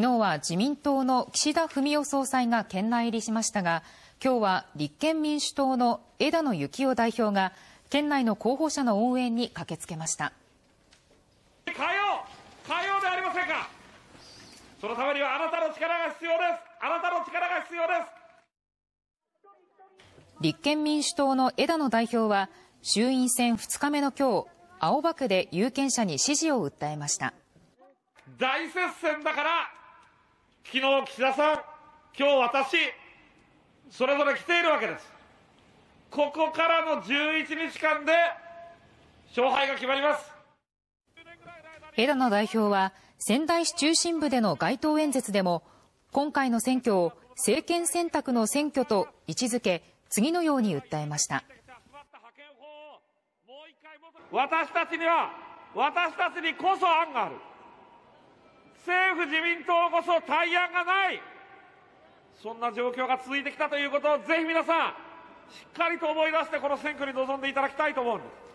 昨日は自民党の岸田文雄総裁が県内入りしましたが、今日は立憲民主党の枝野幸男代表が県内の候補者の応援に駆けつけました。でありませんか。そのためにはあなたの力が必要です。あなたの力が必要です。立憲民主党の枝野代表は衆院選2日目の今日、青葉区で有権者に支持を訴えました。大接戦だから昨日岸田さん、今日私、それぞれ来ているわけです。ここからの11日間で勝敗が決まります。枝野代表は仙台市中心部での街頭演説でも今回の選挙を政権選択の選挙と位置づけ次のように訴えました私たちには私たちにこそ案がある政府・自民党こそ対案がない、そんな状況が続いてきたということを、ぜひ皆さん、しっかりと思い出して、この選挙に臨んでいただきたいと思うんです。